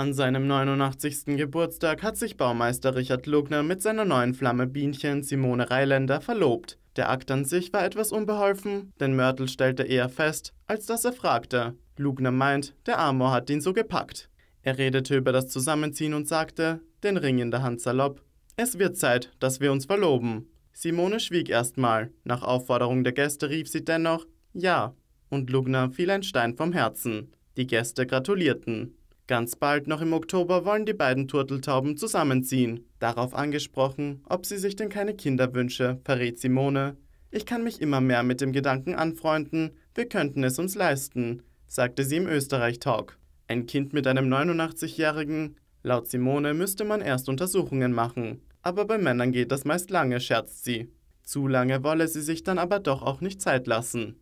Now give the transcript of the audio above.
An seinem 89. Geburtstag hat sich Baumeister Richard Lugner mit seiner neuen Flamme Bienchen Simone Reiländer verlobt. Der Akt an sich war etwas unbeholfen, denn Mörtel stellte eher fest, als dass er fragte. Lugner meint, der Amor hat ihn so gepackt. Er redete über das Zusammenziehen und sagte, den Ring in der Hand salopp, es wird Zeit, dass wir uns verloben. Simone schwieg erstmal, nach Aufforderung der Gäste rief sie dennoch, ja, und Lugner fiel ein Stein vom Herzen. Die Gäste gratulierten. Ganz bald noch im Oktober wollen die beiden Turteltauben zusammenziehen. Darauf angesprochen, ob sie sich denn keine Kinder wünsche, verrät Simone. Ich kann mich immer mehr mit dem Gedanken anfreunden, wir könnten es uns leisten, sagte sie im Österreich-Talk. Ein Kind mit einem 89-Jährigen? Laut Simone müsste man erst Untersuchungen machen. Aber bei Männern geht das meist lange, scherzt sie. Zu lange wolle sie sich dann aber doch auch nicht Zeit lassen.